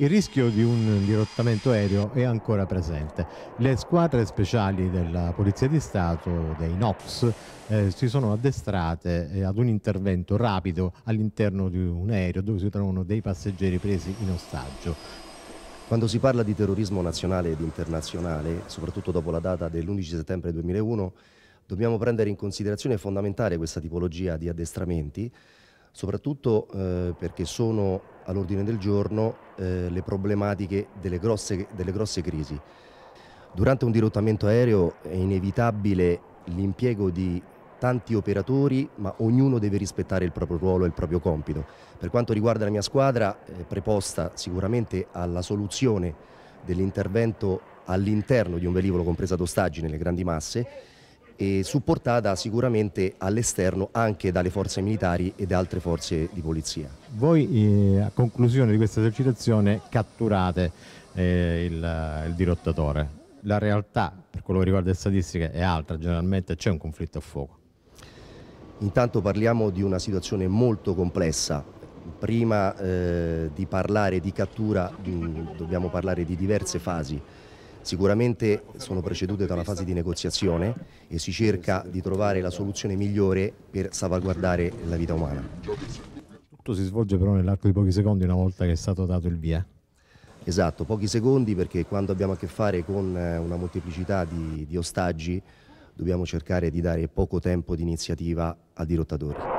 il rischio di un dirottamento aereo è ancora presente. Le squadre speciali della Polizia di Stato, dei NOPS, eh, si sono addestrate eh, ad un intervento rapido all'interno di un aereo dove si trovano dei passeggeri presi in ostaggio. Quando si parla di terrorismo nazionale ed internazionale, soprattutto dopo la data dell'11 settembre 2001, dobbiamo prendere in considerazione fondamentale questa tipologia di addestramenti soprattutto eh, perché sono all'ordine del giorno eh, le problematiche delle grosse, delle grosse crisi. Durante un dirottamento aereo è inevitabile l'impiego di tanti operatori, ma ognuno deve rispettare il proprio ruolo e il proprio compito. Per quanto riguarda la mia squadra, è eh, preposta sicuramente alla soluzione dell'intervento all'interno di un velivolo compresa presa d'ostaggi nelle grandi masse, e supportata sicuramente all'esterno anche dalle forze militari e da altre forze di polizia. Voi eh, a conclusione di questa esercitazione catturate eh, il, il dirottatore, la realtà per quello che riguarda le statistiche è altra, generalmente c'è un conflitto a fuoco. Intanto parliamo di una situazione molto complessa. Prima eh, di parlare di cattura mh, mm, dobbiamo parlare di diverse fasi. Sicuramente sono precedute da una fase di negoziazione e si cerca di trovare la soluzione migliore per salvaguardare la vita umana. Tutto si svolge però nell'arco di pochi secondi una volta che è stato dato il via. Esatto, pochi secondi perché quando abbiamo a che fare con eh, una molteplicità di, di ostaggi dobbiamo cercare di dare poco tempo di iniziativa a dirottatori.